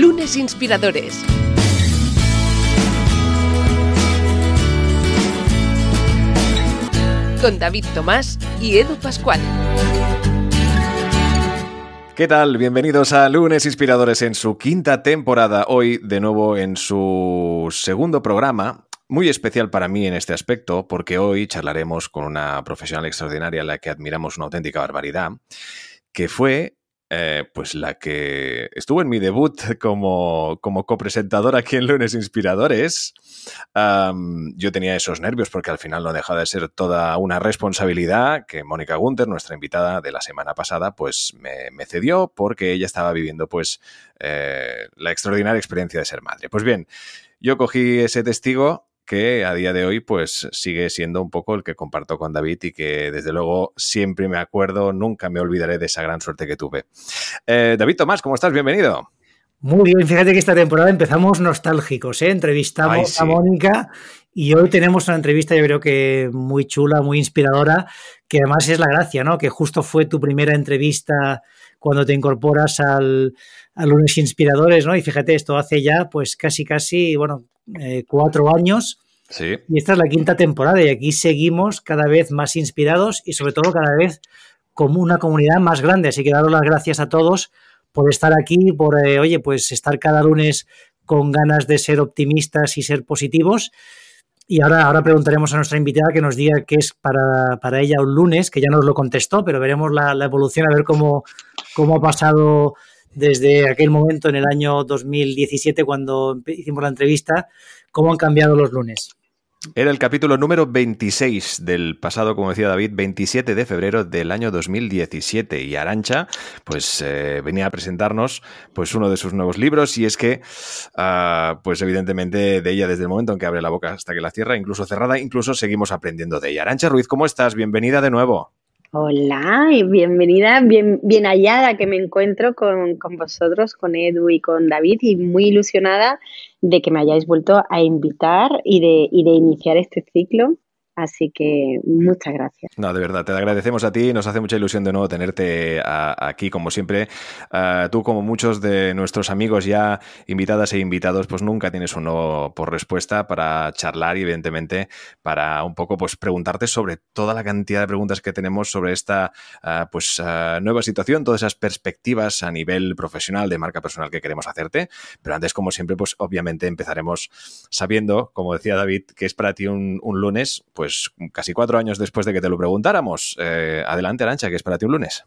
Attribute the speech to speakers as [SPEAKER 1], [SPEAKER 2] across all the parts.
[SPEAKER 1] Lunes Inspiradores. Con David Tomás y Edu Pascual. ¿Qué tal? Bienvenidos a Lunes Inspiradores en su quinta temporada, hoy de nuevo en su segundo programa. Muy especial para mí en este aspecto, porque hoy charlaremos con una profesional extraordinaria a la que admiramos una auténtica barbaridad, que fue eh, pues la que estuvo en mi debut como, como copresentador aquí en Lunes Inspiradores. yo tenía esos nervios porque al final no dejaba de ser toda una responsabilidad que Mónica Gunter, nuestra invitada de la semana pasada, pues me, cedió porque ella estaba viviendo pues eh, la extraordinaria experiencia de ser madre. Pues bien, yo cogí ese testigo que a día de hoy pues sigue siendo un poco el que comparto con David y que desde luego siempre me acuerdo, nunca me olvidaré de esa gran suerte que tuve. Eh, David Tomás, ¿cómo estás? Bienvenido.
[SPEAKER 2] Muy bien, fíjate que esta temporada empezamos nostálgicos, ¿eh? entrevistamos a Mónica y hoy tenemos una entrevista yo creo que muy chula, muy inspiradora, que además es la gracia, ¿no? Que justo fue tu primera entrevista cuando te incorporas al, a Lunes Inspiradores, ¿no? Y fíjate, esto hace ya pues casi, casi, bueno, eh, cuatro años. Y esta es la quinta temporada y aquí seguimos cada vez más inspirados y sobre todo cada vez como una comunidad más grande. Así que daros las gracias a todos por estar aquí, por, eh, oye, pues estar cada lunes con ganas de ser optimistas y ser positivos. Y ahora, ahora preguntaremos a nuestra invitada que nos diga qué es para, ella un lunes, que ya nos lo contestó, pero veremos la, la evolución, a ver cómo, cómo ha pasado desde aquel momento en el año 2017 cuando hicimos la entrevista, cómo han cambiado los lunes.
[SPEAKER 1] Era el capítulo número 26 del pasado, como decía David, 27 de febrero del año 2017 y Arancha pues eh, venía a presentarnos pues uno de sus nuevos libros y es que ah, pues evidentemente de ella desde el momento en que abre la boca hasta que la cierra, incluso cerrada, incluso seguimos aprendiendo de ella. Arancha Ruiz, ¿cómo estás? Bienvenida de nuevo.
[SPEAKER 3] Hola y bienvenida, bien, bien hallada que me encuentro con, con, vosotros, con Edu y con David y muy ilusionada de que me hayáis vuelto a invitar y de, y de iniciar este ciclo Así que muchas gracias.
[SPEAKER 1] No, de verdad, te agradecemos a ti. Nos hace mucha ilusión de nuevo tenerte aquí, como siempre. Ah, tú, como muchos de nuestros amigos ya invitadas e invitados, pues nunca tienes uno por respuesta para charlar y, evidentemente, para un poco pues preguntarte sobre toda la cantidad de preguntas que tenemos sobre esta ah, pues ah, nueva situación, todas esas perspectivas a nivel profesional, de marca personal que queremos hacerte. Pero antes, como siempre, pues obviamente empezaremos sabiendo, como decía David, que es para ti un, un lunes, pues, pues casi cuatro años después de que te lo preguntáramos. Eh, adelante, Arancha, que es para ti un lunes?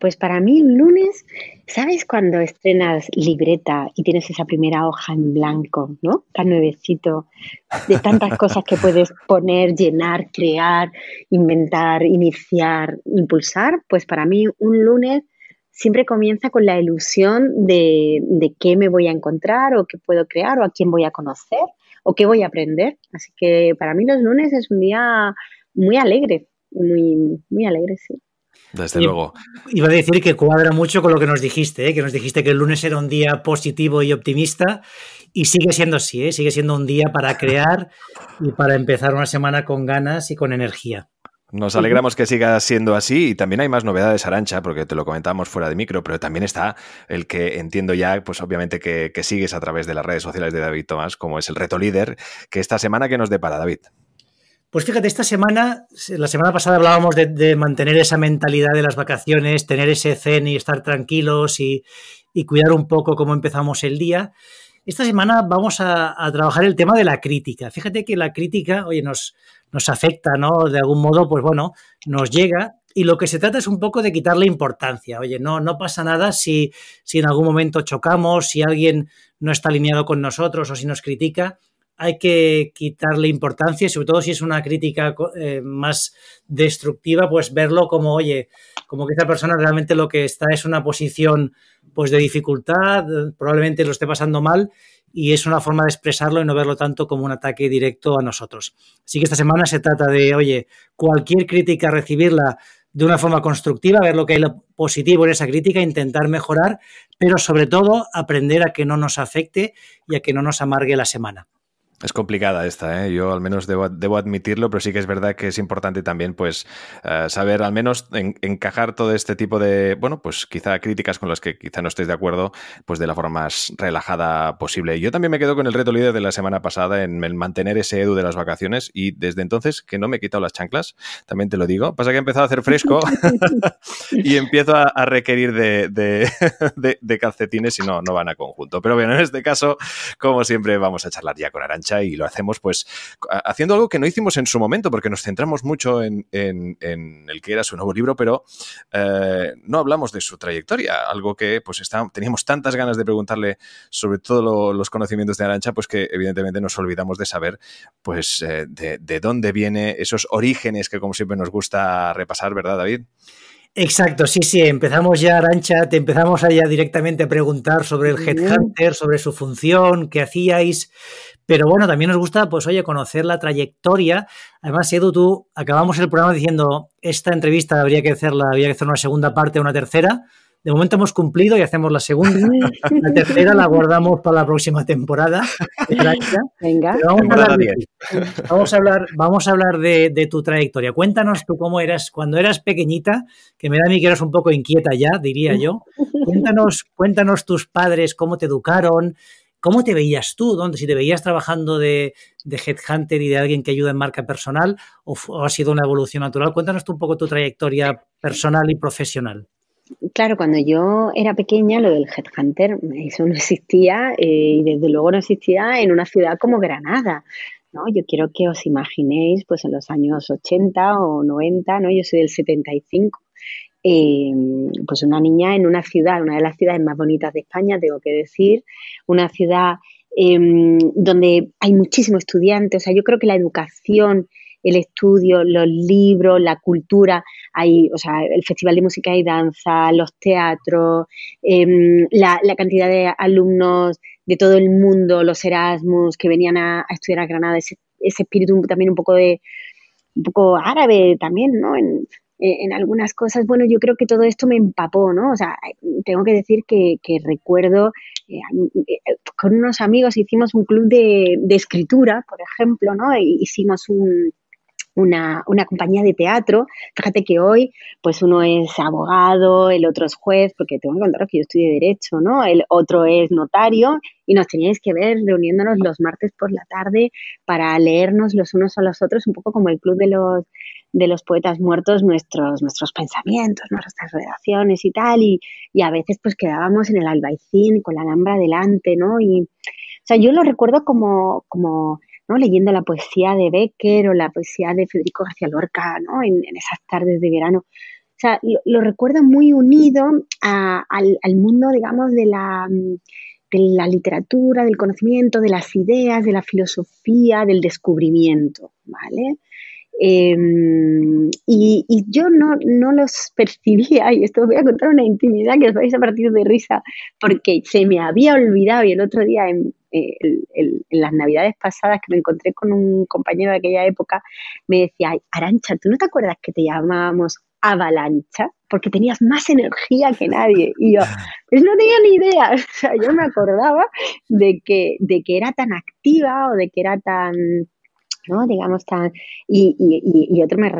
[SPEAKER 3] Pues para mí un lunes, ¿sabes cuando estrenas libreta y tienes esa primera hoja en blanco, ¿no? Tan nuevecito, de tantas cosas que puedes poner, llenar, crear, inventar, iniciar, impulsar? Pues para mí un lunes siempre comienza con la ilusión de, de qué me voy a encontrar o qué puedo crear o a quién voy a conocer o qué voy a aprender. Así que para mí los lunes es un día muy alegre, muy, muy alegre, sí.
[SPEAKER 1] Desde luego.
[SPEAKER 2] Iba a decir que cuadra mucho con lo que nos dijiste, ¿eh? que nos dijiste que el lunes era un día positivo y optimista y sigue siendo así, ¿eh? sigue siendo un día para crear y para empezar una semana con ganas y con energía.
[SPEAKER 1] Nos alegramos que siga siendo así y también hay más novedades, Arancha, porque te lo comentamos fuera de micro, pero también está el que entiendo ya, pues obviamente que, sigues a través de las redes sociales de David Tomás, como es el reto líder, que esta semana que nos depara, David.
[SPEAKER 2] Pues fíjate, esta semana, la semana pasada hablábamos de, mantener esa mentalidad de las vacaciones, tener ese zen y estar tranquilos y, y cuidar un poco cómo empezamos el día. Esta semana vamos a, trabajar el tema de la crítica. Fíjate que la crítica, oye, nos, nos afecta, ¿no? De algún modo, pues bueno, nos llega y lo que se trata es un poco de quitarle importancia. Oye, no, no pasa nada si, si en algún momento chocamos, si alguien no está alineado con nosotros o si nos critica. Hay que quitarle importancia, sobre todo si es una crítica eh, más destructiva, pues verlo como, oye, como que esa persona realmente lo que está es una posición pues de dificultad, probablemente lo esté pasando mal y es una forma de expresarlo y no verlo tanto como un ataque directo a nosotros. Así que esta semana se trata de, oye, cualquier crítica recibirla de una forma constructiva, ver lo que hay lo positivo en esa crítica, intentar mejorar, pero sobre todo aprender a que no nos afecte y a que no nos amargue la semana.
[SPEAKER 1] Es complicada esta, ¿eh? yo al menos debo, admitirlo, pero sí que es verdad que es importante también pues eh, saber al menos encajar todo este tipo de, bueno, pues quizá críticas con las que quizá no estéis de acuerdo, pues de la forma más relajada posible. Yo también me quedo con el reto líder de la semana pasada en mantener ese edu de las vacaciones y desde entonces que no me he quitado las chanclas, también te lo digo. Pasa que he empezado a hacer fresco y empiezo a, requerir de, calcetines y no, no van a conjunto. Pero bueno, en este caso, como siempre, vamos a charlar ya con Arancha y lo hacemos pues haciendo algo que no hicimos en su momento porque nos centramos mucho en, el que era su nuevo libro, pero eh, no hablamos de su trayectoria, algo que pues está, teníamos tantas ganas de preguntarle sobre todos los conocimientos de Arancha, pues que evidentemente nos olvidamos de saber pues eh, de, dónde viene esos orígenes que como siempre nos gusta repasar, ¿verdad David?
[SPEAKER 2] Exacto, sí, sí, empezamos ya, Arancha, te empezamos allá directamente a preguntar sobre el Headhunter, sobre su función, qué hacíais, pero bueno, también nos gusta, pues oye, conocer la trayectoria. Además, Edu, tú acabamos el programa diciendo, esta entrevista habría que hacerla, había que hacer una segunda parte, una tercera. De momento hemos cumplido y hacemos la segunda. La tercera la guardamos para la próxima temporada.
[SPEAKER 3] Venga. Vamos, a
[SPEAKER 2] vamos, a hablar, vamos a hablar, de, tu trayectoria. Cuéntanos tú cómo eras cuando eras pequeñita, que me da a mí que eras un poco inquieta ya, diría yo. Cuéntanos, cuéntanos tus padres, cómo te educaron, ¿Cómo te veías tú? ¿Dónde? Si te veías trabajando de, headhunter y de alguien que ayuda en marca personal o, ha sido una evolución natural. Cuéntanos tú un poco tu trayectoria personal y profesional.
[SPEAKER 3] Claro, cuando yo era pequeña lo del headhunter, eso no existía eh, y desde luego no existía en una ciudad como Granada. ¿no? Yo quiero que os imaginéis, pues en los años 80 o 90, ¿no? Yo soy del 75, Em, pues una niña en una ciudad, una de las ciudades más bonitas de España, tengo que decir, una ciudad em, donde hay muchísimos estudiantes, o sea, yo creo que la educación, el estudio, los libros, la cultura, hay, o sea, el Festival de Música y Danza, los teatros, em, la, cantidad de alumnos de todo el mundo, los Erasmus que venían a, estudiar a Granada, ese, ese espíritu también un poco de un poco árabe también, ¿no? En, eh, en algunas cosas. Bueno, yo creo que todo esto me empapó, ¿no? O sea, tengo que decir que, recuerdo eh, eh, con unos amigos hicimos un club de, escritura, por ejemplo, ¿no? hicimos una, una, compañía de teatro. Fíjate que hoy, pues uno es abogado, el otro es juez, porque tengo que contaros que yo estudié Derecho, ¿no? El otro es notario y nos teníais que ver reuniéndonos los martes por la tarde para leernos los unos a los otros, un poco como el club de los, de los poetas muertos nuestros, nuestros pensamientos, nuestras relaciones y tal, y, y a veces pues quedábamos en el albaicín con la alhambra delante, ¿no? Y, o sea, yo lo recuerdo como, como ¿no? leyendo la poesía de Becker o la poesía de Federico García Lorca, ¿no? en, esas tardes de verano. O sea, lo, recuerdo muy unido al, al, mundo, digamos, de la, de la literatura, del conocimiento, de las ideas, de la filosofía, del descubrimiento, ¿vale? Em, y, yo no, no los percibía, y esto os voy a contar una intimidad que os vais a partir de risa, porque se me había olvidado y el otro día eh, en, las navidades pasadas que me encontré con un compañero de aquella época, me decía, Arancha, ¿tú no te acuerdas que te llamábamos avalancha? Porque tenías más energía que nadie. Y yo, pues no tenía ni idea. O sea, yo me acordaba de que, de que era tan activa o de que era tan Digamos tan... Y, y, otro me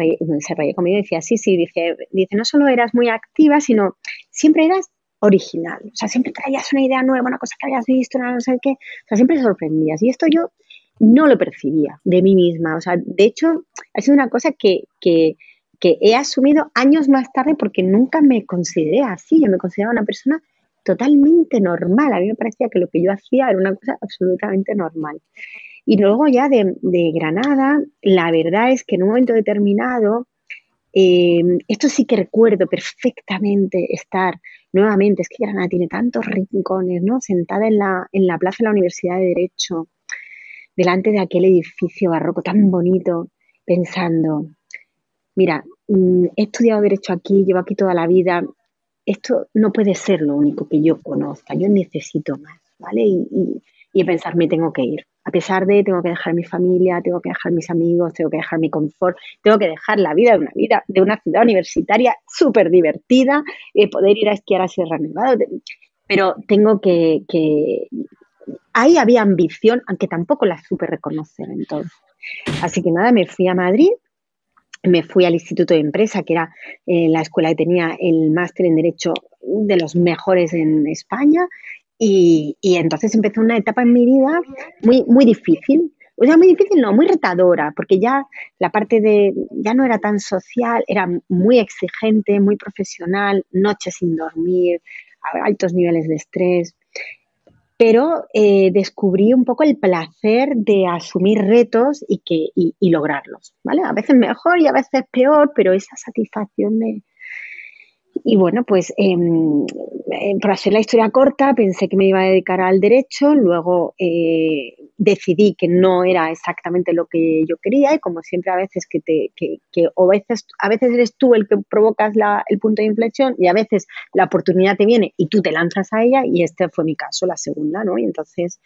[SPEAKER 3] se reía conmigo y decía, sí, sí, dice, dice, no solo eras muy activa, sino siempre eras original. O sea, siempre traías una idea nueva, una cosa que habías visto, no sé qué. O sea, siempre sorprendías. Y esto yo no lo percibía de mí misma. O sea, de hecho, ha sido una cosa que, que, que he asumido años más tarde porque nunca me consideré así. Yo me consideraba una persona totalmente normal. A mí me parecía que lo que yo hacía era una cosa absolutamente normal. Y luego ya de, Granada, la verdad es que en un momento determinado, em, esto sí que recuerdo perfectamente estar nuevamente, es que Granada tiene tantos rincones, ¿no? Sentada en la, en la plaza de la Universidad de Derecho, delante de aquel edificio barroco tan bonito, pensando, mira, mm, he estudiado derecho aquí, llevo aquí toda la vida, esto no puede ser lo único que yo conozca, yo necesito más, ¿vale? y y pensar, me tengo que ir. A pesar de, tengo que dejar mi familia, tengo que dejar mis amigos, tengo que dejar mi confort, tengo que dejar la vida de una vida, de una ciudad universitaria súper divertida, eh, poder ir a esquiar a Sierra Nevada. Pero tengo que, que... Ahí había ambición, aunque tampoco la supe reconocer entonces. Así que nada, me fui a Madrid, me fui al Instituto de Empresa, que era eh, la escuela que tenía el máster en Derecho de los mejores en España, y, y, entonces empezó una etapa en mi vida muy, muy difícil. O sea, muy difícil, no, muy retadora, porque ya la parte de, ya no era tan social, era muy exigente, muy profesional, noches sin dormir, altos niveles de estrés. Pero eh, descubrí un poco el placer de asumir retos y, que, y lograrlos, ¿vale? A veces mejor y a veces peor, pero esa satisfacción de, y bueno, pues eh, para hacer la historia corta, pensé que me iba a dedicar al derecho, luego eh, decidí que no era exactamente lo que yo quería y como siempre a veces que te, que, o veces, a veces eres tú el que provocas la, el punto de inflexión y a veces la oportunidad te viene y tú te lanzas a ella y este fue mi caso, la segunda, ¿no? Y entonces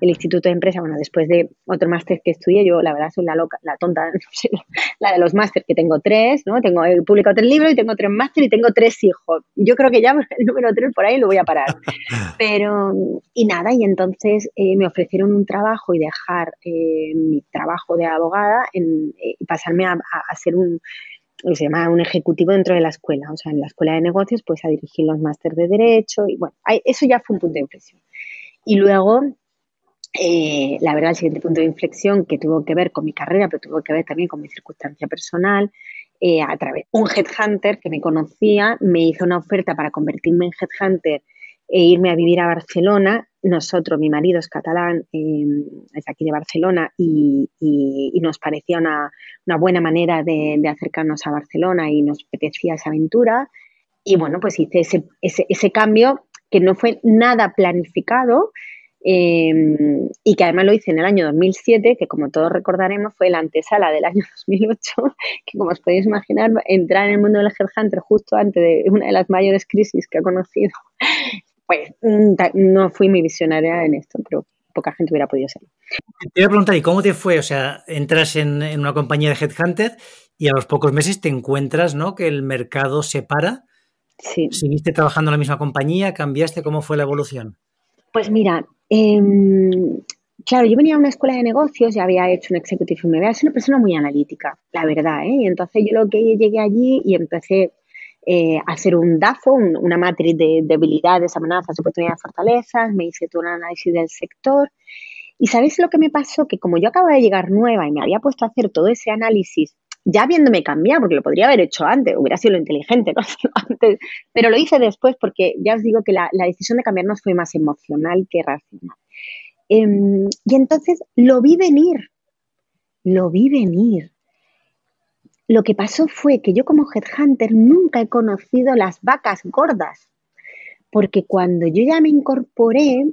[SPEAKER 3] el Instituto de Empresa, bueno, después de otro máster que estudié, yo la verdad soy la loca, la tonta, la de los máster que tengo tres, ¿no? Tengo, he publicado tres libros y tengo tres máster y tengo tres Hijo, Yo creo que ya el número tres por ahí lo voy a parar. Pero, y nada, y entonces eh, me ofrecieron un trabajo y dejar eh, mi trabajo de abogada en, eh, y pasarme a, ser un, pues, llama un ejecutivo dentro de la escuela, o sea, en la escuela de negocios, pues a dirigir los másteres de derecho y bueno, eso ya fue un punto de inflexión. Y luego, la verdad, el siguiente punto de inflexión que tuvo que ver con mi carrera, pero tuvo que ver también con mi circunstancia personal, eh, a través. Un headhunter que me conocía me hizo una oferta para convertirme en headhunter e irme a vivir a Barcelona. Nosotros, mi marido es catalán, em, es aquí de Barcelona y, nos parecía una, buena manera de, acercarnos a Barcelona y nos apetecía esa aventura. Y bueno, pues hice ese cambio que no fue nada planificado, Em, y que además lo hice en el año 2007, que como todos recordaremos fue la antesala del año 2008, que como os podéis imaginar, entrar en el mundo del headhunter justo antes de una de las mayores crisis que ha conocido, pues mm, no fui mi visionaria en esto, pero poca gente hubiera podido ser.
[SPEAKER 2] Te voy a preguntar, ¿y cómo te fue? O sea, entras en, una compañía de headhunter y a los pocos meses te encuentras ¿no? que el mercado se para. Sí. ¿Seguiste trabajando en la misma compañía? ¿Cambiaste? ¿Cómo fue la evolución?
[SPEAKER 3] Pues mira, Em, claro, yo venía a una escuela de negocios y había hecho un executive MBA. Soy una persona muy analítica, la verdad. ¿eh? Y entonces yo lo que llegué allí y empecé eh, a hacer un DAFO, una matriz de debilidades, amenazas, oportunidades, fortalezas. Me hice todo un análisis del sector. ¿Y sabéis lo que me pasó? Que como yo acababa de llegar nueva y me había puesto a hacer todo ese análisis ya viéndome cambiar, porque lo podría haber hecho antes, hubiera sido lo inteligente, antes, pero lo hice después porque ya os digo que la, decisión de cambiarnos fue más emocional que racional. Em, y entonces lo vi venir, lo vi venir. Lo que pasó fue que yo como headhunter nunca he conocido las vacas gordas, porque cuando yo ya me incorporé,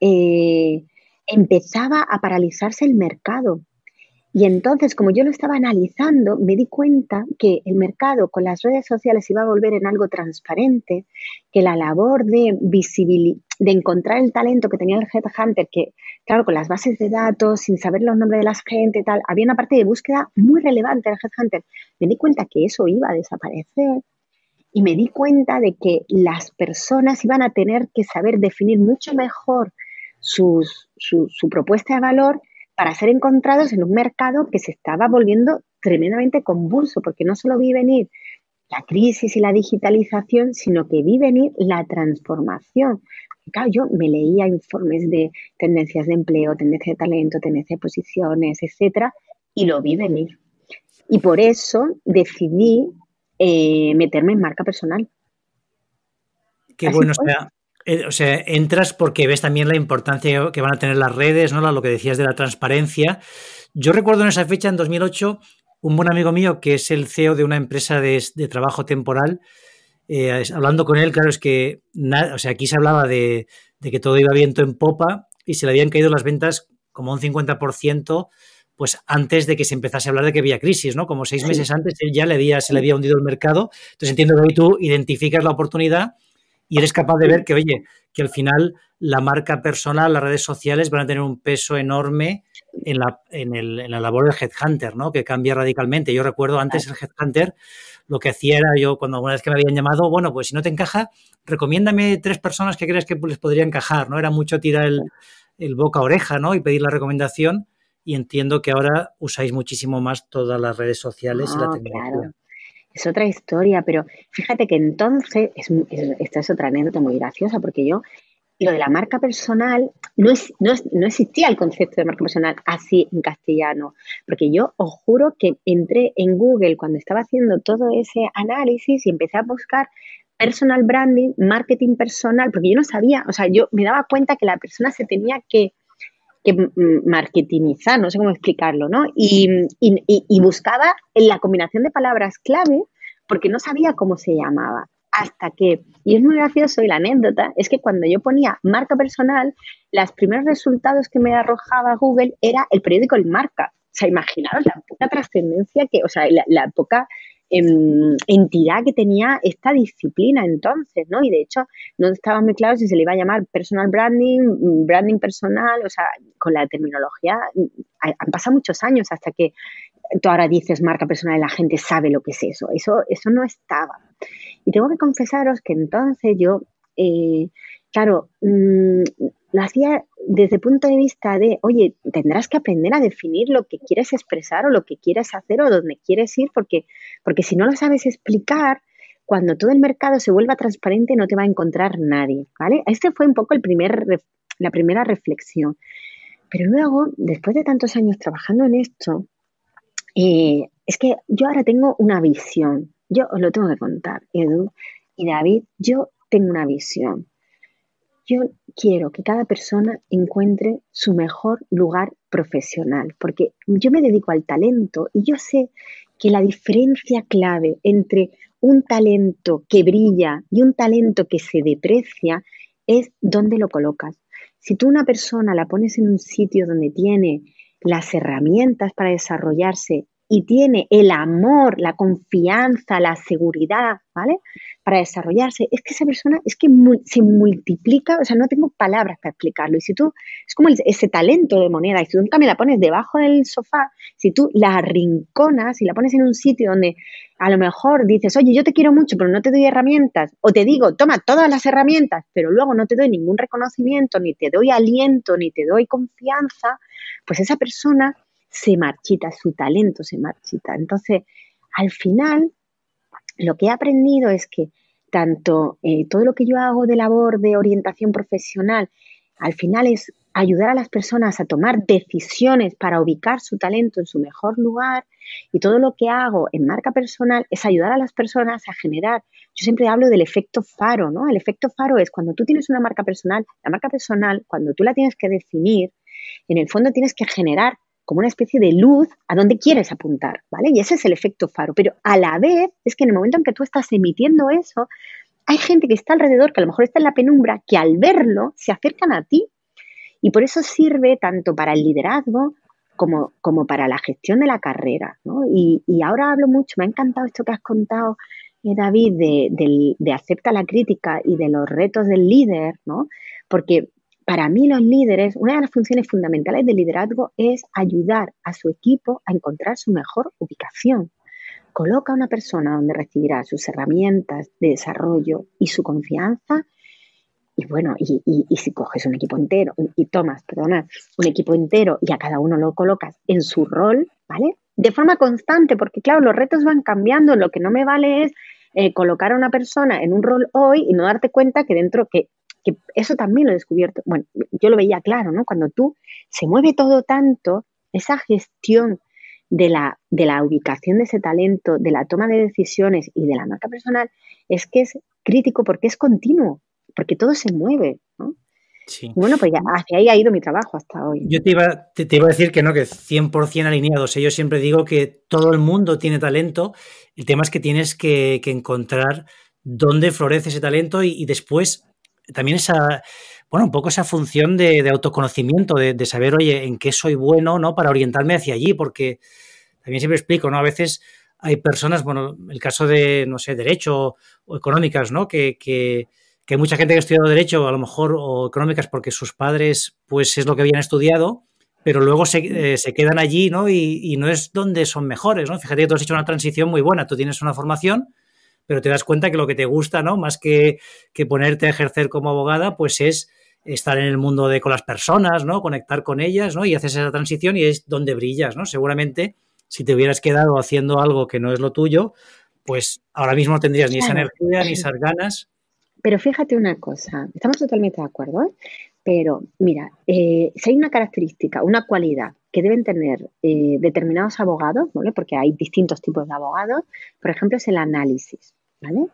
[SPEAKER 3] eh, empezaba a paralizarse el mercado y entonces, como yo lo estaba analizando, me di cuenta que el mercado con las redes sociales iba a volver en algo transparente, que la labor de de encontrar el talento que tenía el headhunter, que claro, con las bases de datos, sin saber los nombres de la gente tal, había una parte de búsqueda muy relevante del headhunter. Me di cuenta que eso iba a desaparecer y me di cuenta de que las personas iban a tener que saber definir mucho mejor su, su propuesta de valor para ser encontrados en un mercado que se estaba volviendo tremendamente convulso, porque no solo vi venir la crisis y la digitalización, sino que vi venir la transformación. Claro, yo me leía informes de tendencias de empleo, tendencias de talento, tendencias de posiciones, etcétera, y lo vi venir. Y por eso decidí eh, meterme en marca personal.
[SPEAKER 2] Qué bueno eh, o sea, entras porque ves también la importancia que van a tener las redes, ¿no? Lo que decías de la transparencia. Yo recuerdo en esa fecha, en 2008, un buen amigo mío que es el CEO de una empresa de, trabajo temporal, eh, hablando con él, claro, es que o sea, aquí se hablaba de, que todo iba viento en popa y se le habían caído las ventas como un 50%, pues antes de que se empezase a hablar de que había crisis, ¿no? Como seis meses antes ya le había, se le había hundido el mercado. Entonces entiendo que hoy tú identificas la oportunidad y eres capaz de ver que, oye, que al final la marca personal, las redes sociales van a tener un peso enorme en la, en el, en la labor del headhunter, ¿no? Que cambia radicalmente. Yo recuerdo antes el headhunter, lo que hacía era yo, cuando alguna vez que me habían llamado, bueno, pues si no te encaja, recomiéndame tres personas que crees que les podría encajar, ¿no? Era mucho tirar el, boca a oreja, ¿no? Y pedir la recomendación. Y entiendo que ahora usáis muchísimo más todas las redes sociales y la ah, tecnología
[SPEAKER 3] es otra historia, pero fíjate que entonces, esta es otra anécdota muy graciosa, porque yo, lo de la marca personal, no, es, no, no existía el concepto de marca personal así en castellano, porque yo os juro que entré en Google cuando estaba haciendo todo ese análisis y empecé a buscar personal branding, marketing personal, porque yo no sabía, o sea, yo me daba cuenta que la persona se tenía que que marketinizar, no sé cómo explicarlo, ¿no? Y, buscaba en la combinación de palabras clave porque no sabía cómo se llamaba. Hasta que, y es muy gracioso y la anécdota, es que cuando yo ponía marca personal, los primeros resultados que me arrojaba Google era el periódico El Marca. O sea, imaginado la poca trascendencia que, o sea, la poca Em, entidad que tenía esta disciplina entonces, ¿no? Y de hecho no estaba muy claro si se le iba a llamar personal branding, mm, branding personal, o sea, con la terminología mm, han pasado muchos años hasta que tú ahora dices marca personal y la gente sabe lo que es eso. Eso, eso no estaba. Y tengo que confesaros que entonces yo, eh, claro, mm, lo hacía desde el punto de vista de, oye, tendrás que aprender a definir lo que quieres expresar o lo que quieres hacer o dónde quieres ir, porque, porque si no lo sabes explicar, cuando todo el mercado se vuelva transparente no te va a encontrar nadie, ¿vale? Este fue un poco el primer, la primera reflexión. Pero luego, después de tantos años trabajando en esto, eh, es que yo ahora tengo una visión. Yo os lo tengo que contar, Edu y David, yo tengo una visión. Yo quiero que cada persona encuentre su mejor lugar profesional, porque yo me dedico al talento y yo sé que la diferencia clave entre un talento que brilla y un talento que se deprecia es dónde lo colocas. Si tú una persona la pones en un sitio donde tiene las herramientas para desarrollarse y tiene el amor, la confianza, la seguridad, ¿vale? Para desarrollarse, es que esa persona es que se multiplica, o sea, no tengo palabras para explicarlo. Y si tú, es como ese talento de moneda, y si tú nunca me la pones debajo del sofá, si tú la arrinconas y la pones en un sitio donde a lo mejor dices, oye, yo te quiero mucho, pero no te doy herramientas, o te digo, toma todas las herramientas, pero luego no te doy ningún reconocimiento, ni te doy aliento, ni te doy confianza, pues esa persona se marchita, su talento se marchita. Entonces, al final, lo que he aprendido es que tanto eh, todo lo que yo hago de labor de orientación profesional, al final es ayudar a las personas a tomar decisiones para ubicar su talento en su mejor lugar y todo lo que hago en marca personal es ayudar a las personas a generar, yo siempre hablo del efecto faro, ¿no? El efecto faro es cuando tú tienes una marca personal, la marca personal, cuando tú la tienes que definir, en el fondo tienes que generar como una especie de luz a donde quieres apuntar, ¿vale? Y ese es el efecto faro. Pero a la vez es que en el momento en que tú estás emitiendo eso, hay gente que está alrededor, que a lo mejor está en la penumbra, que al verlo se acercan a ti. Y por eso sirve tanto para el liderazgo como, como para la gestión de la carrera. ¿no? Y, ahora hablo mucho, me ha encantado esto que has contado, eh, David, de, de, de acepta la crítica y de los retos del líder, ¿no? porque para mí los líderes, una de las funciones fundamentales del liderazgo es ayudar a su equipo a encontrar su mejor ubicación. Coloca a una persona donde recibirá sus herramientas de desarrollo y su confianza. Y bueno, y, si coges un equipo entero, y tomas, perdona, un equipo entero y a cada uno lo colocas en su rol, ¿vale? De forma constante, porque claro, los retos van cambiando. Lo que no me vale es eh, colocar a una persona en un rol hoy y no darte cuenta que dentro que que eso también lo he descubierto, bueno, yo lo veía claro, ¿no? Cuando tú se mueve todo tanto, esa gestión de la, de la ubicación de ese talento, de la toma de decisiones y de la marca personal, es que es crítico porque es continuo, porque todo se mueve, ¿no? Sí. Bueno, pues ya hacia ahí ha ido mi trabajo hasta hoy.
[SPEAKER 2] Yo te iba, te, iba a decir que no, que 100% alineados. yo siempre digo que todo el mundo tiene talento. El tema es que tienes que, encontrar dónde florece ese talento y, después también esa, bueno, un poco esa función de, autoconocimiento, de, saber, oye, en qué soy bueno, ¿no? Para orientarme hacia allí, porque también siempre explico, ¿no? A veces hay personas, bueno, el caso de, no sé, derecho o económicas, ¿no? Que, que, hay mucha gente que ha estudiado derecho, a lo mejor, o económicas, porque sus padres, pues es lo que habían estudiado, pero luego se, eh, quedan allí, ¿no? Y, y, no es donde son mejores, ¿no? Fíjate que tú has hecho una transición muy buena, tú tienes una formación, pero te das cuenta que lo que te gusta, ¿no? Más que, ponerte a ejercer como abogada, pues es estar en el mundo de con las personas, ¿no? Conectar con ellas, ¿no? Y haces esa transición y es donde brillas, ¿no? Seguramente si te hubieras quedado haciendo algo que no es lo tuyo, pues ahora mismo no tendrías ni esa energía, ni esas ganas.
[SPEAKER 3] Pero fíjate una cosa, estamos totalmente de acuerdo, ¿eh? pero mira, eh, si hay una característica, una cualidad que deben tener eh, determinados abogados, ¿vale? porque hay distintos tipos de abogados, por ejemplo, es el análisis. ¿vale?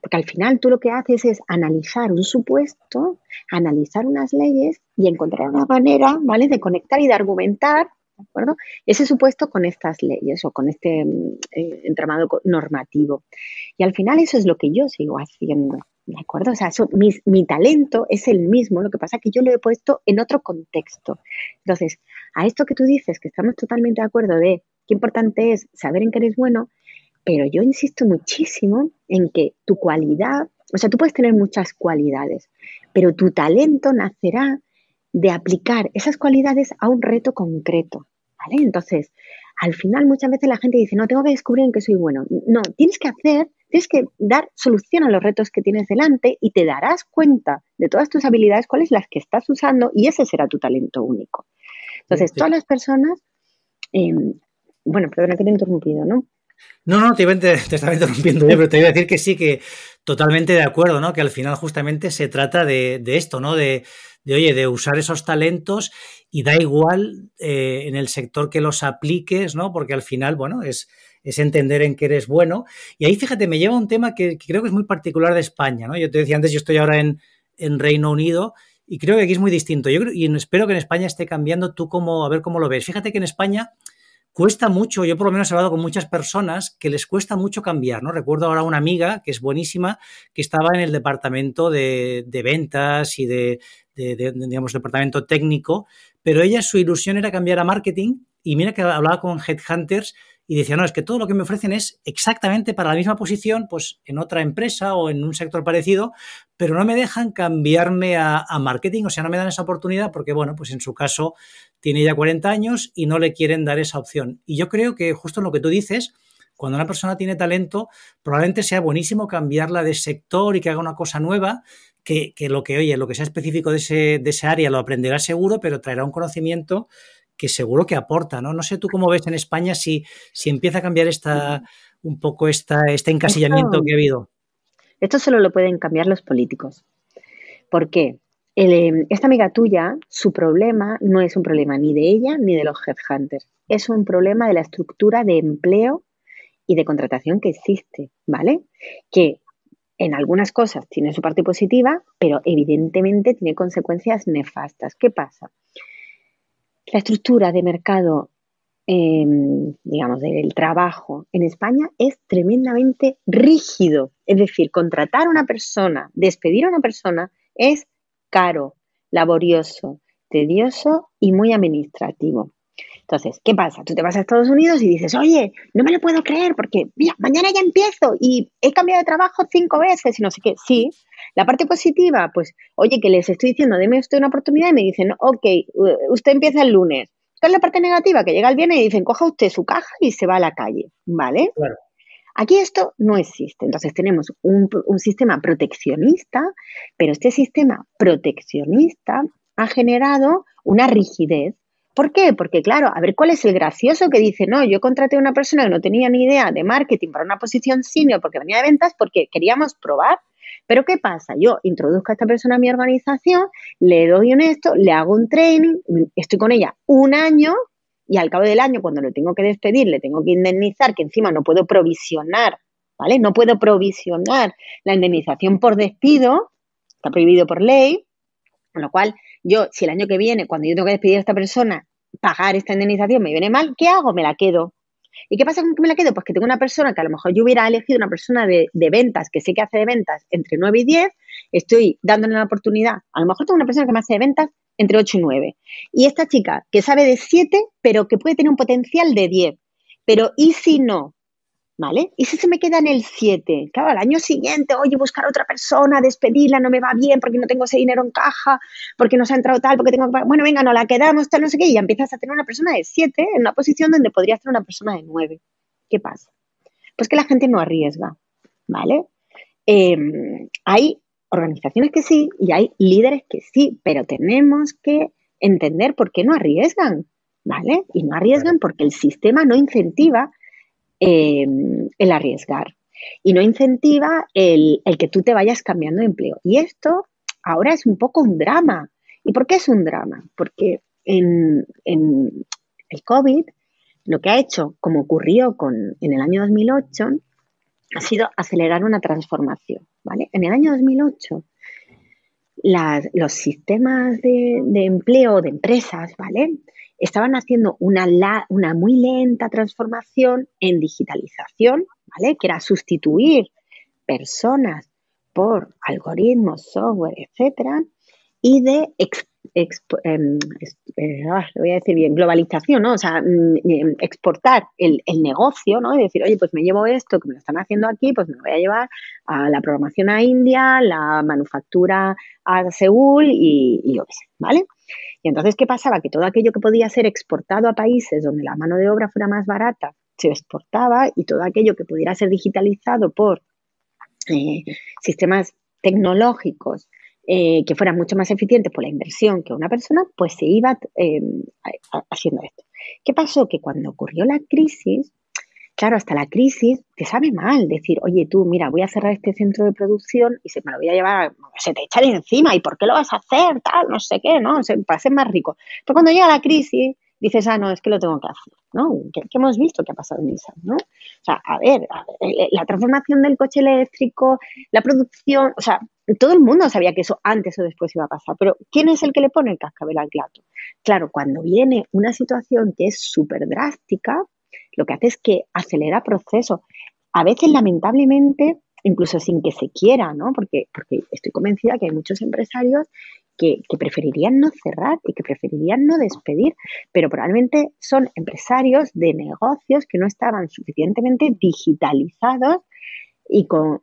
[SPEAKER 3] Porque al final tú lo que haces es analizar un supuesto, analizar unas leyes y encontrar una manera, ¿vale? De conectar y de argumentar, ¿de acuerdo? Ese supuesto con estas leyes o con este mm, eh, entramado normativo. Y al final eso es lo que yo sigo haciendo, ¿de acuerdo? O sea, eso, mi, mi talento es el mismo, lo que pasa es que yo lo he puesto en otro contexto. Entonces, a esto que tú dices, que estamos totalmente de acuerdo de qué importante es saber en qué eres bueno, pero yo insisto muchísimo en que tu cualidad, o sea, tú puedes tener muchas cualidades, pero tu talento nacerá de aplicar esas cualidades a un reto concreto, ¿vale? Entonces, al final muchas veces la gente dice, no, tengo que descubrir en qué soy bueno. No, tienes que hacer, tienes que dar solución a los retos que tienes delante y te darás cuenta de todas tus habilidades, cuáles las que estás usando y ese será tu talento único. Entonces, todas las personas, em, bueno, perdona que te he interrumpido, ¿no?
[SPEAKER 2] No, no, te, estaba interrumpiendo eh, pero te iba a decir que sí, que totalmente de acuerdo, ¿no? Que al final justamente se trata de, esto, ¿no? De, oye, de usar esos talentos y da igual eh, en el sector que los apliques, ¿no? Porque al final, bueno, es, entender en qué eres bueno. Y ahí, fíjate, me lleva a un tema que, creo que es muy particular de España, ¿no? Yo te decía antes, yo estoy ahora en, Reino Unido y creo que aquí es muy distinto. Yo y espero que en España esté cambiando tú a ver cómo lo ves. Fíjate que en España cuesta mucho, yo por lo menos he hablado con muchas personas que les cuesta mucho cambiar, ¿no? Recuerdo ahora una amiga que es buenísima, que estaba en el departamento de, ventas y de, digamos, departamento técnico, pero ella su ilusión era cambiar a marketing y mira que hablaba con headhunters y decía, no, es que todo lo que me ofrecen es exactamente para la misma posición, pues en otra empresa o en un sector parecido, pero no me dejan cambiarme a, a marketing, o sea, no me dan esa oportunidad porque, bueno, pues en su caso tiene ya 40 años y no le quieren dar esa opción. Y yo creo que justo en lo que tú dices, cuando una persona tiene talento, probablemente sea buenísimo cambiarla de sector y que haga una cosa nueva, que, lo que oye, lo que sea específico de, ese, esa área lo aprenderá seguro, pero traerá un conocimiento que seguro que aporta, ¿no? No sé tú cómo ves en España si, si empieza a cambiar esta, un poco esta, este encasillamiento que ha habido.
[SPEAKER 3] Esto solo lo pueden cambiar los políticos. ¿Por qué? Em, esta amiga tuya, su problema no es un problema ni de ella ni de los headhunters, es un problema de la estructura de empleo y de contratación que existe, ¿vale? Que en algunas cosas tiene su parte positiva, pero evidentemente tiene consecuencias nefastas. ¿Qué pasa? La estructura de mercado, em, digamos, del trabajo en España es tremendamente rígido. Es decir, contratar a una persona, despedir a una persona, es caro, laborioso, tedioso y muy administrativo. Entonces, ¿qué pasa? Tú te vas a Estados Unidos y dices, oye, no me lo puedo creer porque, mira, mañana ya empiezo y he cambiado de trabajo cinco veces y no sé qué. Sí, la parte positiva, pues, oye, que les estoy diciendo, deme usted una oportunidad y me dicen, ok, usted empieza el lunes. Esta es la parte negativa, que llega el viernes y dicen, coja usted su caja y se va a la calle, ¿vale? Aquí esto no existe. Entonces tenemos un, sistema proteccionista, pero este sistema proteccionista ha generado una rigidez ¿Por qué? Porque, claro, a ver cuál es el gracioso que dice, no, yo contraté a una persona que no tenía ni idea de marketing para una posición senior porque venía de ventas porque queríamos probar. Pero ¿qué pasa? Yo introduzco a esta persona a mi organización, le doy un esto, le hago un training, estoy con ella un año y al cabo del año, cuando lo tengo que despedir, le tengo que indemnizar, que encima no puedo provisionar, ¿vale? No puedo provisionar la indemnización por despido, está prohibido por ley, con lo cual yo, si el año que viene, cuando yo tengo que despedir a esta persona, pagar esta indemnización me viene mal, ¿qué hago? Me la quedo. ¿Y qué pasa con que me la quedo? Pues que tengo una persona que a lo mejor yo hubiera elegido una persona de, ventas, que sé que hace de ventas entre 9 y 10, estoy dándole una oportunidad. A lo mejor tengo una persona que me hace de ventas entre 8 y 9. Y esta chica que sabe de 7, pero que puede tener un potencial de 10. Pero ¿y si no? ¿Vale? ¿Y si se me queda en el 7? Claro, al año siguiente, oye, buscar a otra persona, despedirla, no me va bien porque no tengo ese dinero en caja, porque no se ha entrado tal, porque tengo que... Bueno, venga, no la quedamos, tal, no sé qué, y ya empiezas a tener una persona de 7 en una posición donde podrías tener una persona de 9. ¿Qué pasa? Pues que la gente no arriesga, ¿vale? Em, hay organizaciones que sí y hay líderes que sí, pero tenemos que entender por qué no arriesgan, ¿vale? Y no arriesgan porque el sistema no incentiva em, el arriesgar y no incentiva el, que tú te vayas cambiando de empleo. Y esto ahora es un poco un drama. ¿Y por qué es un drama? Porque en, en el COVID lo que ha hecho, como ocurrió con, en el año 2008, ha sido acelerar una transformación. ¿vale? En el año 2008, los sistemas de, empleo de empresas ¿vale? estaban haciendo una, una muy lenta transformación en digitalización, ¿vale? que era sustituir personas por algoritmos, software, etcétera, y de Em, eh, ah, voy a decir bien, globalización, ¿no? O sea, mm, em, exportar el, negocio, ¿no? Y decir, oye, pues me llevo esto que me lo están haciendo aquí, pues me lo voy a llevar a la programación a India, la manufactura a Seúl y, lo que qué ¿vale? Y entonces, ¿qué pasaba? Que todo aquello que podía ser exportado a países donde la mano de obra fuera más barata, se exportaba y todo aquello que pudiera ser digitalizado por eh, sistemas tecnológicos eh, que fueran mucho más eficientes por la inversión que una persona, pues se iba eh, haciendo esto. ¿Qué pasó? Que cuando ocurrió la crisis, claro, hasta la crisis te sabe mal decir, oye tú, mira, voy a cerrar este centro de producción y se me lo voy a llevar, se te echa encima y por qué lo vas a hacer, tal, no sé qué, ¿no? Se, para ser más rico. Pero cuando llega la crisis, dices, ah, no, es que lo tengo que hacer, ¿no? ¿Qué, hemos visto que ha pasado en Nissan, ¿no? O sea, a ver, la transformación del coche eléctrico, la producción, o sea, todo el mundo sabía que eso antes o después iba a pasar, pero ¿quién es el que le pone el cascabel al plato? Claro, cuando viene una situación que es súper drástica, lo que hace es que acelera procesos. A veces, lamentablemente, incluso sin que se quiera, ¿no? Porque, porque estoy convencida que hay muchos empresarios que, preferirían no cerrar y que preferirían no despedir, pero probablemente son empresarios de negocios que no estaban suficientemente digitalizados y con,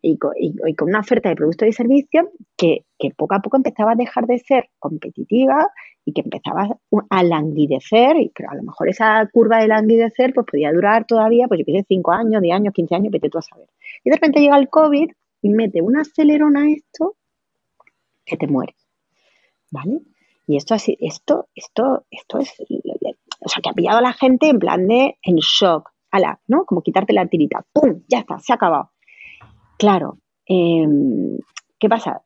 [SPEAKER 3] una oferta de productos y servicios que, poco a poco empezaba a dejar de ser competitiva y que empezaba a languidecer, y pero a lo mejor esa curva de languidecer pues podía durar todavía, pues yo quise 5 años, 10 años, 15 años, vete tú a saber. Y de repente llega el COVID y mete un acelerón a esto que te muere ¿vale? Y esto, así, esto, esto, esto es, o sea, que ha pillado a la gente en plan de, en shock, ala, ¿no? Como quitarte la tirita, ¡pum! Ya está, se ha acabado. Claro, em, ¿qué pasa?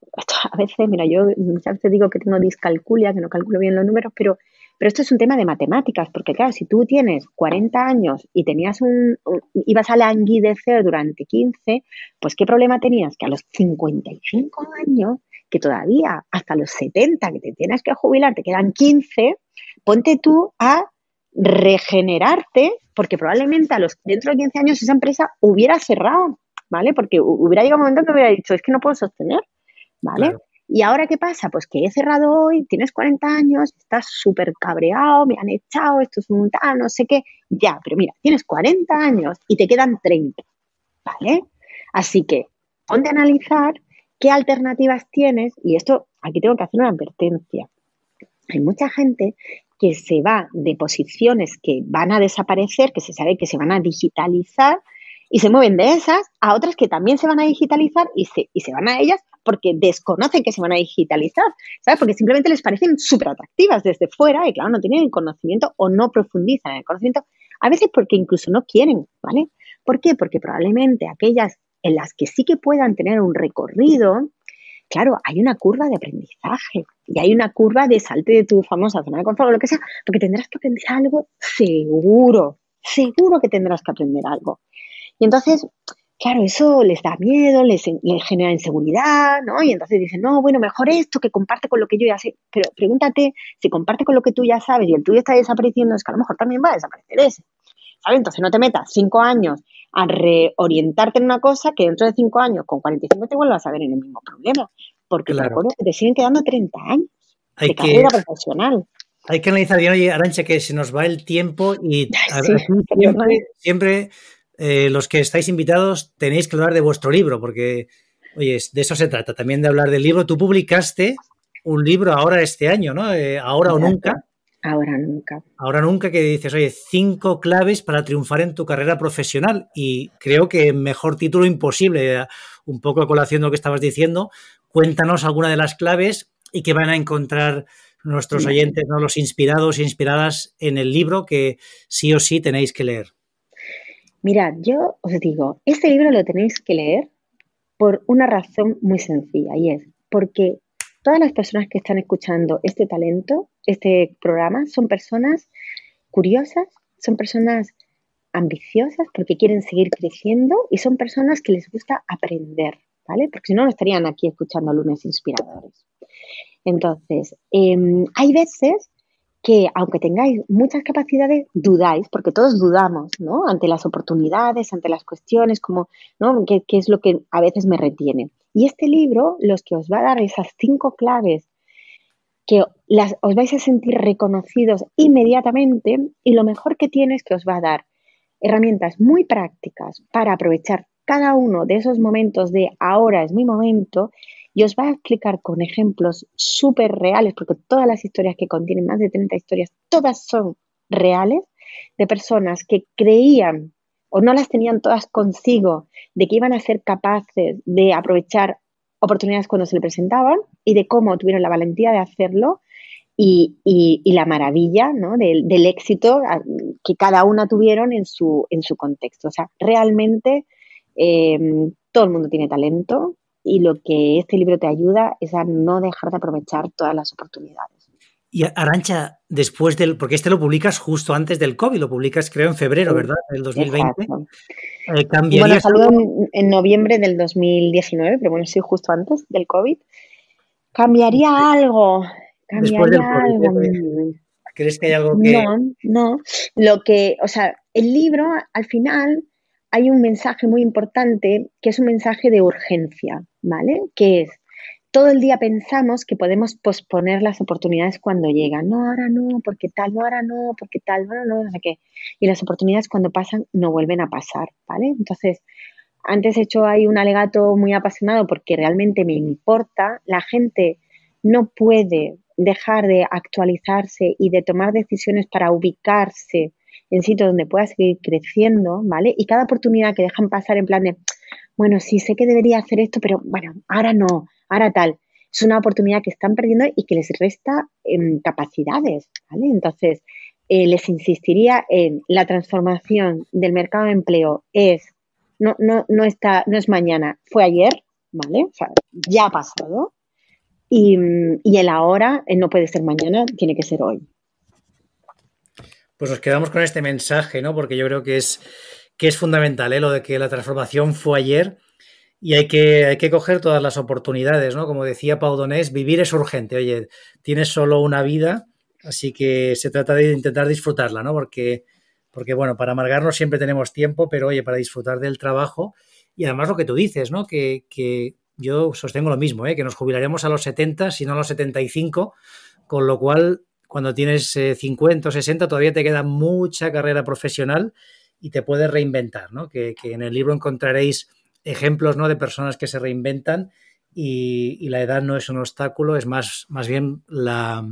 [SPEAKER 3] a veces, mira, yo muchas veces digo que tengo discalculia, que no calculo bien los números, pero, pero esto es un tema de matemáticas, porque claro, si tú tienes 40 años y tenías un, ibas a languidecer durante 15, pues ¿qué problema tenías? Que a los 55 años que todavía hasta los 70 que te tienes que jubilar, te quedan 15, ponte tú a regenerarte, porque probablemente a los, dentro de 15 años esa empresa hubiera cerrado, ¿vale? Porque hubiera llegado un momento que hubiera dicho, es que no puedo sostener, ¿vale? ¿Y ahora qué pasa? Pues que he cerrado hoy, tienes 40 años, estás súper cabreado, me han echado, esto es un no sé qué. Ya, pero mira, tienes 40 años y te quedan 30, ¿vale? Así que ponte a analizar ¿Qué alternativas tienes? Y esto, aquí tengo que hacer una advertencia. Hay mucha gente que se va de posiciones que van a desaparecer, que se sabe que se van a digitalizar, y se mueven de esas a otras que también se van a digitalizar y se, se van a ellas porque desconocen que se van a digitalizar, ¿sabes? Porque simplemente les parecen súper atractivas desde fuera y claro, no tienen el conocimiento o no profundizan en el conocimiento, a veces porque incluso no quieren, ¿vale? ¿Por qué? Porque probablemente aquellas en las que sí que puedan tener un recorrido, claro, hay una curva de aprendizaje y hay una curva de salte de tu famosa zona de confort o lo que sea, porque tendrás que aprender algo seguro, seguro que tendrás que aprender algo. Y entonces, claro, eso les da miedo, les, genera inseguridad, ¿no? Y entonces dicen, no, bueno, mejor esto que comparte con lo que yo ya sé. Pero pregúntate, si comparte con lo que tú ya sabes y el tuyo está desapareciendo, es que a lo mejor también va a desaparecer ese. ¿Sabes? Entonces no te metas cinco años a reorientarte en una cosa que dentro de cinco años, con 45, te vuelvas a ver en el mismo problema. Porque te siguen quedando 30 años hay de que, carrera
[SPEAKER 2] profesional. Hay que analizar bien, oye, Arancha, que se nos va el tiempo y siempre, eh, los que estáis invitados tenéis que hablar de vuestro libro, porque, oye, de eso se trata, también de hablar del libro. Tú publicaste un libro ahora este año, ¿no? Eh, ahora o nunca.
[SPEAKER 3] Ahora nunca.
[SPEAKER 2] Ahora nunca que dices, oye, cinco claves para triunfar en tu carrera profesional. Y creo que mejor título imposible, un poco a colación de lo que estabas diciendo. Cuéntanos alguna de las claves y que van a encontrar nuestros oyentes, ¿no? los inspirados e inspiradas en el libro que sí o sí tenéis que leer.
[SPEAKER 3] Mirad, yo os digo, este libro lo tenéis que leer por una razón muy sencilla y es porque todas las personas que están escuchando este talento, este programa, son personas curiosas, son personas ambiciosas porque quieren seguir creciendo y son personas que les gusta aprender, ¿vale? Porque si no, no estarían aquí escuchando lunes inspiradores. Entonces, em, hay veces que aunque tengáis muchas capacidades, dudáis, porque todos dudamos, ¿no? Ante las oportunidades, ante las cuestiones, como, ¿no? qué es lo que a veces me retiene? Y este libro, los que os va a dar esas cinco claves que las, os vais a sentir reconocidos inmediatamente y lo mejor que tiene es que os va a dar herramientas muy prácticas para aprovechar cada uno de esos momentos de ahora es mi momento y os va a explicar con ejemplos súper reales, porque todas las historias que contienen más de 30 historias, todas son reales, de personas que creían o no las tenían todas consigo, de que iban a ser capaces de aprovechar oportunidades cuando se le presentaban y de cómo tuvieron la valentía de hacerlo y, la maravilla ¿no? del, éxito ah, que cada una tuvieron en su, en su contexto. O sea, realmente em, todo el mundo tiene talento y lo que este libro te ayuda es a no dejar de aprovechar todas las oportunidades.
[SPEAKER 2] Y Arancha, después del. Porque este lo publicas justo antes del COVID, lo publicas creo en febrero, ¿verdad? Del 2020. Eh, bueno, saludo
[SPEAKER 3] en, noviembre del 2019, pero bueno, sí, justo antes del COVID. Cambiaría algo. Cambiaría algo.
[SPEAKER 2] Eh, ¿Crees que hay algo que.? No,
[SPEAKER 3] no. Lo que. O sea, el libro, al final, hay un mensaje muy importante que es un mensaje de urgencia, ¿vale? Que es todo el día pensamos que podemos posponer las oportunidades cuando llegan. No, ahora no, porque tal, no, ahora no, porque tal, no, no, no Y las oportunidades cuando pasan no vuelven a pasar, ¿vale? Entonces, antes he hecho ahí un alegato muy apasionado porque realmente me importa. La gente no puede dejar de actualizarse y de tomar decisiones para ubicarse en sitios donde pueda seguir creciendo, ¿vale? Y cada oportunidad que dejan pasar en plan de, bueno, sí sé que debería hacer esto, pero bueno, ahora no, ahora tal. Es una oportunidad que están perdiendo y que les resta em, capacidades, ¿vale? Entonces, eh, les insistiría en la transformación del mercado de empleo es, no, no, no, está, no es mañana, fue ayer, ¿vale? O sea, ya ha pasado. Y, el ahora eh, no puede ser mañana, tiene que ser hoy.
[SPEAKER 2] Pues nos quedamos con este mensaje, ¿no? Porque yo creo que es que es fundamental, ¿eh? lo de que la transformación fue ayer y hay que, hay que coger todas las oportunidades, ¿no? Como decía Pau Donés, vivir es urgente, oye, tienes solo una vida, así que se trata de intentar disfrutarla, ¿no? Porque, porque bueno, para amargarnos siempre tenemos tiempo, pero oye, para disfrutar del trabajo y además lo que tú dices, ¿no? Que, yo sostengo lo mismo, ¿eh? que nos jubilaremos a los 70, si no a los 75, con lo cual cuando tienes 50 eh, o 60 todavía te queda mucha carrera profesional y te puedes reinventar, ¿no? Que, en el libro encontraréis ejemplos, ¿no? De personas que se reinventan y, la edad no es un obstáculo, es más, más bien la,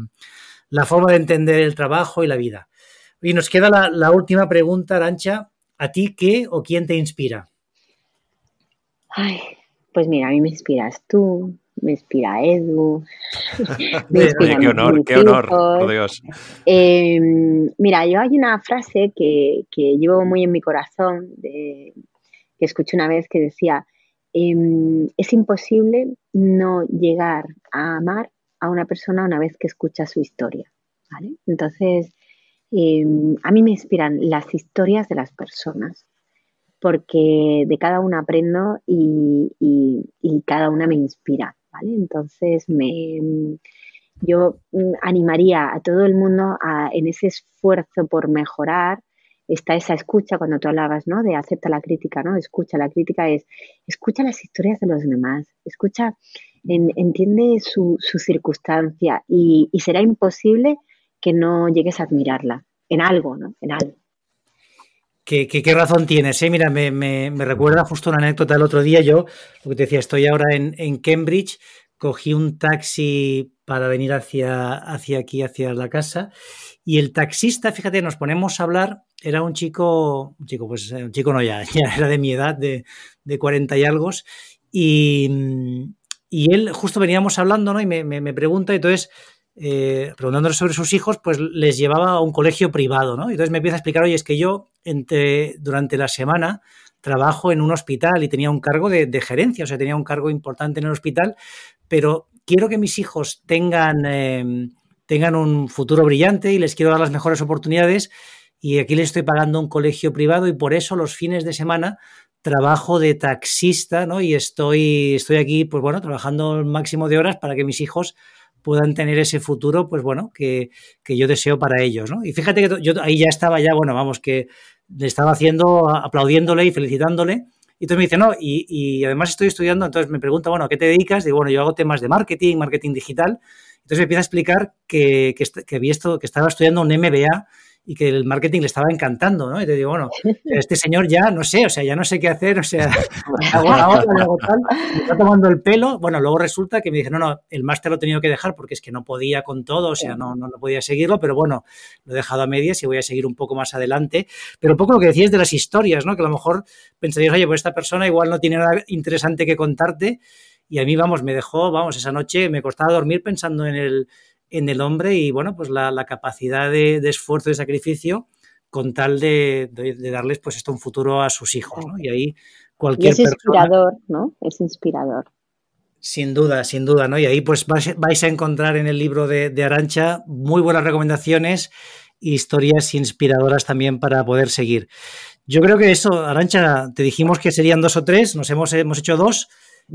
[SPEAKER 2] forma de entender el trabajo y la vida. Y nos queda la, la última pregunta, Arancha. ¿A ti qué o quién te inspira?
[SPEAKER 3] Ay, pues mira, a mí me inspiras tú, me inspira Edu. qué honor, qué honor, por Dios. Em, mira, yo hay una frase que, llevo muy en mi corazón, que escuché una vez que decía, em, es imposible no llegar a amar a una persona una vez que escucha su historia. ¿vale? Entonces, em, a mí me inspiran las historias de las personas porque de cada una aprendo y cada una me inspira. ¿vale? Entonces, me, yo mm, animaría a todo el mundo a, en ese esfuerzo por mejorar, está esa escucha cuando tú hablabas, ¿no? De acepta la crítica, ¿no? Escucha, la crítica es, escucha las historias de los demás, escucha, entiende su, circunstancia y, y, será imposible que no llegues a admirarla en algo, ¿no? En algo.
[SPEAKER 2] ¿Qué, qué, razón tienes? ¿eh? Mira, me, me, recuerda justo una anécdota el otro día. Yo, lo que te decía, estoy ahora en, en Cambridge, cogí un taxi para venir hacia, hacia, aquí, hacia la casa, y el taxista, fíjate, nos ponemos a hablar, era un chico, un chico, pues un chico no, ya, era de mi edad, de, de 40 y algo, y, y él justo veníamos hablando, ¿no? Y me, me pregunta, entonces eh, preguntándole sobre sus hijos, pues les llevaba a un colegio privado, ¿no? Y entonces me empieza a explicar, oye, es que yo entre, durante la semana trabajo en un hospital y tenía un cargo de, gerencia, o sea, tenía un cargo importante en el hospital, pero quiero que mis hijos tengan, em, tengan un futuro brillante y les quiero dar las mejores oportunidades y aquí les estoy pagando un colegio privado y por eso los fines de semana trabajo de taxista, ¿no? Y estoy, estoy aquí, pues bueno, trabajando el máximo de horas para que mis hijos puedan tener ese futuro, pues bueno, que, yo deseo para ellos, ¿no? Y fíjate que yo ahí ya estaba ya, bueno, vamos, que le estaba haciendo, aplaudiéndole y felicitándole. Y entonces me dice, no, y, además estoy estudiando, entonces me pregunta, bueno, ¿a qué te dedicas? Digo, bueno, yo hago temas de marketing, marketing digital. Entonces me empieza a explicar que, que, que, había esto, que estaba estudiando un MBA y que el marketing le estaba encantando, ¿no? Y te digo, bueno, este señor ya no sé, o sea, ya no sé qué hacer, o sea, está tomando el pelo. Bueno, luego resulta que me dice, no, no, el máster lo he tenido que dejar porque es que no podía con todo, o sea, no, no, no, podía seguirlo, pero bueno, lo he dejado a medias y voy a seguir un poco más adelante. Pero un poco lo que decías de las historias, ¿no? Que a lo mejor pensarías, oye, pues esta persona igual no tiene nada interesante que contarte. Y a mí, vamos, me dejó, vamos, esa noche me costaba dormir pensando en el, en el hombre y bueno, pues la, capacidad de, esfuerzo y sacrificio con tal de, darles pues esto un futuro a sus hijos, ¿no? Y ahí cualquier y es inspirador,
[SPEAKER 3] ¿no? Es inspirador.
[SPEAKER 2] Sin duda, sin duda, ¿no? Y ahí pues vais a encontrar en el libro de, Arancha muy buenas recomendaciones e historias inspiradoras también para poder seguir. Yo creo que eso, Arancha, te dijimos que serían dos o tres, nos hemos, hemos hecho dos.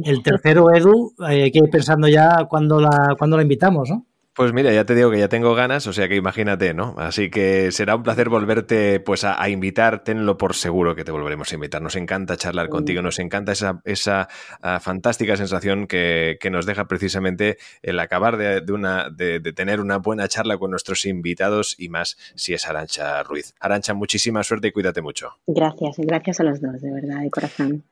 [SPEAKER 2] El tercero, Edu, eh, hay que ir pensando ya cuando la, cuando la invitamos, ¿no?
[SPEAKER 1] Pues mira, ya te digo que ya tengo ganas, o sea que imagínate, ¿no? Así que será un placer volverte pues a, invitar, tenlo por seguro que te volveremos a invitar. Nos encanta charlar uh. contigo, nos encanta esa, esa ah, fantástica sensación que, que, nos deja precisamente el acabar de, una, de, de, tener una buena charla con nuestros invitados y más si es Arancha Ruiz. Arancha, muchísima suerte y cuídate mucho.
[SPEAKER 3] Gracias, gracias a los dos, de verdad, de corazón.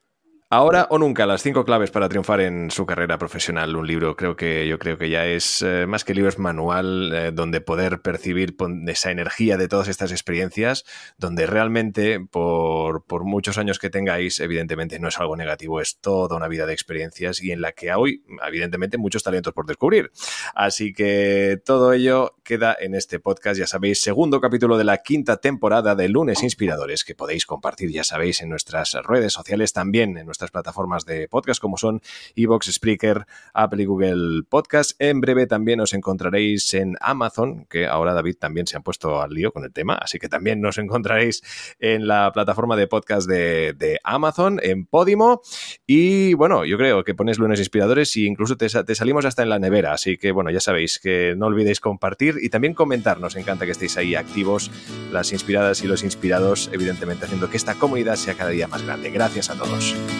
[SPEAKER 1] Ahora o nunca, las cinco claves para triunfar en su carrera profesional. Un libro, creo que yo creo que ya es eh, más que libro, es manual eh, donde poder percibir esa energía de todas estas experiencias, donde realmente, por, muchos años que tengáis, evidentemente no es algo negativo, es toda una vida de experiencias y en la que hoy, evidentemente, muchos talentos por descubrir. Así que todo ello queda en este podcast, ya sabéis, segundo capítulo de la quinta temporada de Lunes Inspiradores, que podéis compartir, ya sabéis, en nuestras redes sociales, también en plataformas de podcast como son Evox, Spreaker, Apple y Google Podcast. En breve también os encontraréis en Amazon, que ahora David también se han puesto al lío con el tema, así que también nos encontraréis en la plataforma de podcast de, de Amazon, en Podimo. Y bueno, yo creo que pones lunes inspiradores e incluso te, te salimos hasta en la nevera, así que bueno, ya sabéis que no olvidéis compartir y también comentar, encanta que estéis ahí activos, las inspiradas y los inspirados, evidentemente haciendo que esta comunidad sea cada día más grande. Gracias a todos.